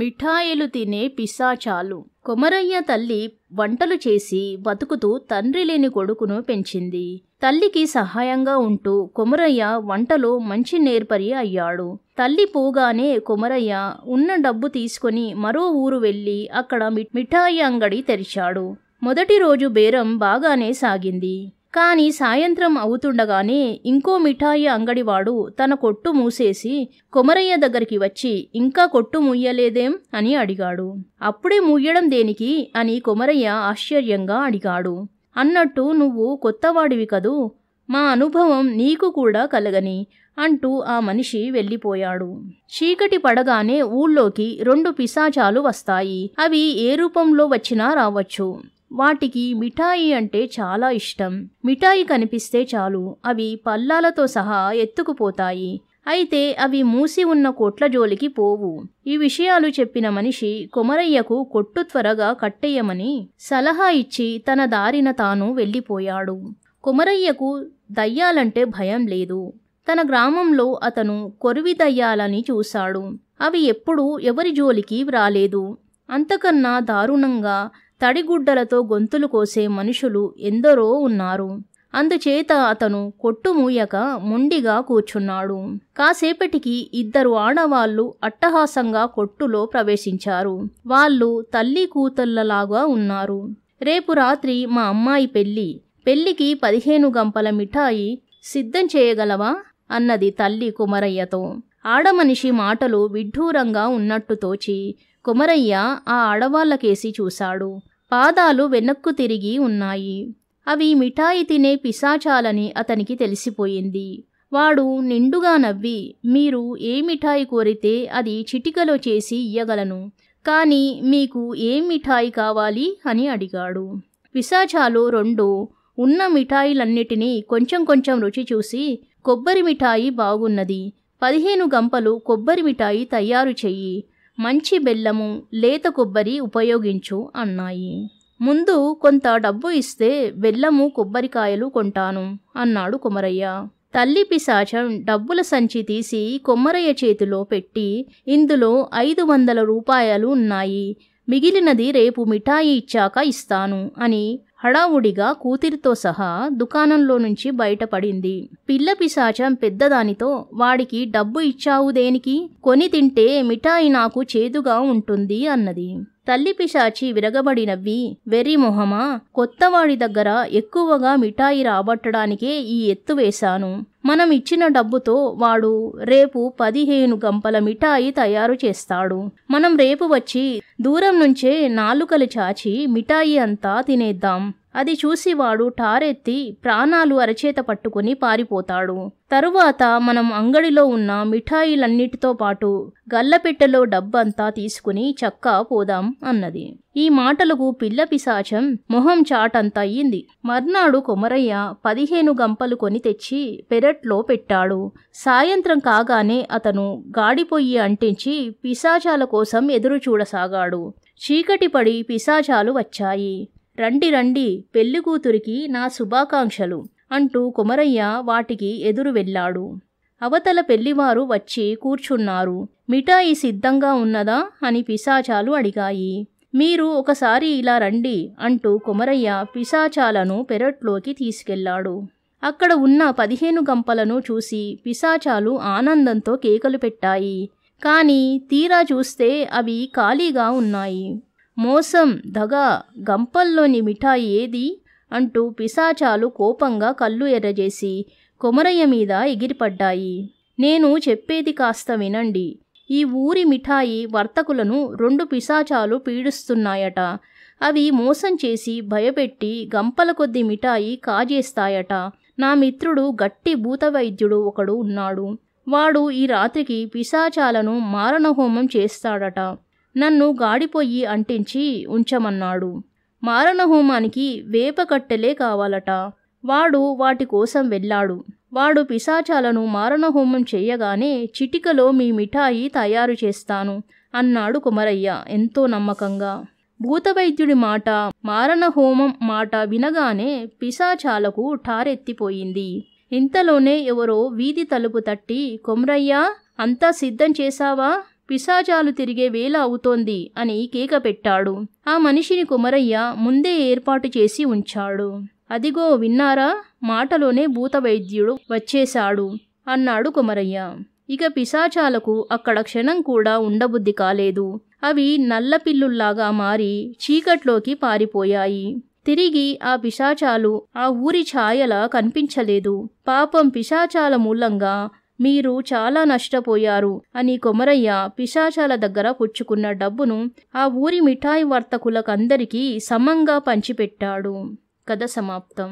మిఠాయిలు తినే పిశాచాలు కొమరయ్య తల్లి వంటలు చేసి బతుకుతూ తండ్రి లేని కొడుకును పెంచింది తల్లికి సహాయంగా ఉంటూ కొమరయ్య వంటలో మంచి నేర్పరి అయ్యాడు తల్లి పోగానే కొమరయ్య ఉన్న డబ్బు తీసుకొని మరో ఊరు వెళ్ళి అక్కడ మిఠాయి అంగడి తెరిచాడు మొదటి రోజు బేరం బాగానే సాగింది కాని సాయంత్రం అవుతుండగానే ఇంకో మిఠాయి అంగడివాడు తన కొట్టు మూసేసి కొమరయ్య దగ్గరికి వచ్చి ఇంకా కొట్టు మూయలేదేం అని అడిగాడు అప్పుడే మూయడం దేనికి అని కొమరయ్య ఆశ్చర్యంగా అడిగాడు అన్నట్టు నువ్వు కొత్తవాడివి కదూ మా అనుభవం నీకు కూడా కలగని అంటూ ఆ మనిషి వెళ్ళిపోయాడు చీకటి పడగానే ఊళ్ళోకి రెండు పిశాచాలు వస్తాయి అవి ఏ రూపంలో వచ్చినా రావచ్చు వాటికి మిఠాయి అంటే చాలా ఇష్టం మిఠాయి కనిపిస్తే చాలు అవి పల్లాలతో సహా ఎత్తుకుపోతాయి అయితే అవి మూసి ఉన్న కోట్ల జోలికి పోవు ఈ విషయాలు చెప్పిన మనిషి కొమరయ్యకు కొట్టు త్వరగా కట్టేయమని సలహా ఇచ్చి తన దారిన తాను వెళ్ళిపోయాడు కొమరయ్యకు దయ్యాలంటే భయం లేదు తన గ్రామంలో అతను కొరివి దయ్యాలని చూశాడు అవి ఎప్పుడూ ఎవరి జోలికి రాలేదు అంతకన్నా దారుణంగా తడిగుడ్డలతో గొంతులు కోసే మనుషులు ఎందరో ఉన్నారు అందుచేత అతను కొట్టుమూయక మొండిగా కూర్చున్నాడు కాసేపటికి ఇద్దరు ఆడవాళ్లు అట్టహాసంగా కొట్టులో ప్రవేశించారు వాళ్ళు తల్లి కూతుళ్ళలాగా ఉన్నారు రేపు రాత్రి మా అమ్మాయి పెళ్ళి పెళ్లికి పదిహేను గంపల మిఠాయి సిద్ధం చేయగలవా అన్నది తల్లి కుమరయ్యతో ఆడమనిషి మాటలు విడ్డూరంగా ఉన్నట్టు తోచి కుమరయ్య ఆ ఆడవాళ్లకేసి చూశాడు పాదాలు వెనక్కు తిరిగి ఉన్నాయి అవి మిఠాయి తినే పిశాచాలని అతనికి తెలిసిపోయింది వాడు నిండుగా నవ్వి మీరు ఏ మిఠాయి కోరితే అది చిటికలో చేసి ఇయ్యగలను కానీ మీకు ఏ మిఠాయి కావాలి అని అడిగాడు పిశాచాలు రెండు ఉన్న మిఠాయిలన్నిటినీ కొంచెం కొంచెం రుచి చూసి కొబ్బరి మిఠాయి బాగున్నది పదిహేను గంపలు కొబ్బరి మిఠాయి తయారు చెయ్యి మంచి బెల్లము లేత కొబ్బరి ఉపయోగించు అన్నాయి ముందు కొంత డబ్బు ఇస్తే బెల్లము కొబ్బరికాయలు కొంటాను అన్నాడు కుమరయ్య తల్లి పిశాచం డబ్బుల సంచి తీసి కొమ్మరయ్య చేతిలో పెట్టి ఇందులో ఐదు వందల రూపాయలు ఉన్నాయి మిగిలినది రేపు మిఠాయి ఇచ్చాక ఇస్తాను అని హడావుడిగా కూతురితో సహా దుకాణంలో నుంచి బయటపడింది పిల్ల పిశాచం పెద్దదానితో వాడికి డబ్బు ఇచ్చావు దేనికి కొని తింటే మిఠాయి నాకు చేదుగా ఉంటుంది అన్నది తల్లి పిశాచి విరగబడి నవ్వి వెర్రి మొహమా కొత్తవాడి దగ్గర ఎక్కువగా మిఠాయి రాబట్టడానికే ఈ ఎత్తు వేశాను మనం ఇచ్చిన డబ్బుతో వాడు రేపు పదిహేను గంపల మిఠాయి తయారు చేస్తాడు మనం రేపు వచ్చి దూరం నుంచే నాలుకలు చాచి మిఠాయి అంతా తినేద్దాం అది చూసి వాడు టారెత్తి ప్రాణాలు అరచేత పట్టుకుని పారిపోతాడు తరువాత మనం అంగడిలో ఉన్న మిఠాయిలన్నిటితో పాటు గల్లపెట్టెలో డబ్బంతా తీసుకుని చక్కా పోదాం అన్నది ఈ మాటలకు పిల్ల పిశాచం మొహం అయ్యింది మర్నాడు కొమరయ్య పదిహేను గంపలు కొని తెచ్చి పెరట్లో పెట్టాడు సాయంత్రం కాగానే అతను గాడిపొయ్యి అంటించి పిశాచాల కోసం ఎదురు చూడసాగాడు చీకటి పడి పిశాచాలు వచ్చాయి రండి రండి పెళ్ళికూతురికి నా శుభాకాంక్షలు అంటూ కొమరయ్య వాటికి ఎదురు వెళ్ళాడు అవతల పెళ్లివారు వచ్చి కూర్చున్నారు మిఠాయి సిద్ధంగా ఉన్నదా అని పిశాచాలు అడిగాయి మీరు ఒకసారి ఇలా రండి అంటూ కొమరయ్య పిశాచాలను పెరట్లోకి తీసుకెళ్లాడు అక్కడ ఉన్న పదిహేను గంపలను చూసి పిశాచాలు ఆనందంతో కేకలు పెట్టాయి కానీ తీరా చూస్తే అవి ఖాళీగా ఉన్నాయి మోసం దగ గంపల్లోని మిఠాయి ఏది అంటూ పిశాచాలు కోపంగా కళ్ళు ఎర్రజేసి కొమరయ్య మీద ఎగిరిపడ్డాయి నేను చెప్పేది కాస్త వినండి ఈ ఊరి మిఠాయి వర్తకులను రెండు పిశాచాలు పీడిస్తున్నాయట అవి మోసం చేసి భయపెట్టి గంపల కొద్ది మిఠాయి కాజేస్తాయట నా మిత్రుడు గట్టి భూతవైద్యుడు ఒకడు ఉన్నాడు వాడు ఈ రాత్రికి పిశాచాలను మారణహోమం చేస్తాడట నన్ను గాడిపోయి అంటించి ఉంచమన్నాడు మారణహోమానికి వేప కట్టెలే కావాలట వాడు వాటి కోసం వెళ్ళాడు వాడు పిశాచాలను మారణహోమం చేయగానే చిటికలో మీ మిఠాయి తయారు చేస్తాను అన్నాడు కుమరయ్య ఎంతో నమ్మకంగా భూతవైద్యుడి మాట మారణహోమం మాట వినగానే పిశాచాలకు ఠారెత్తిపోయింది ఇంతలోనే ఎవరో వీధి తలుపు తట్టి కొమరయ్య అంతా సిద్ధం చేశావా పిశాచాలు తిరిగే వేళ అవుతోంది అని కేక పెట్టాడు ఆ మనిషిని కుమరయ్య ముందే ఏర్పాటు చేసి ఉంచాడు అదిగో విన్నారా మాటలోనే భూతవైద్యుడు వచ్చేశాడు అన్నాడు కుమరయ్య ఇక పిశాచాలకు అక్కడ క్షణం కూడా ఉండబుద్ధి కాలేదు అవి నల్లపిల్లుల్లాగా మారి చీకట్లోకి పారిపోయాయి తిరిగి ఆ పిశాచాలు ఆ ఊరి ఛాయల కనిపించలేదు పాపం పిశాచాల మూలంగా మీరు చాలా నష్టపోయారు అని కొమరయ్య పిశాచాల దగ్గర పుచ్చుకున్న డబ్బును ఆ ఊరి మిఠాయి వర్తకులకందరికీ సమంగా పంచిపెట్టాడు కథ సమాప్తం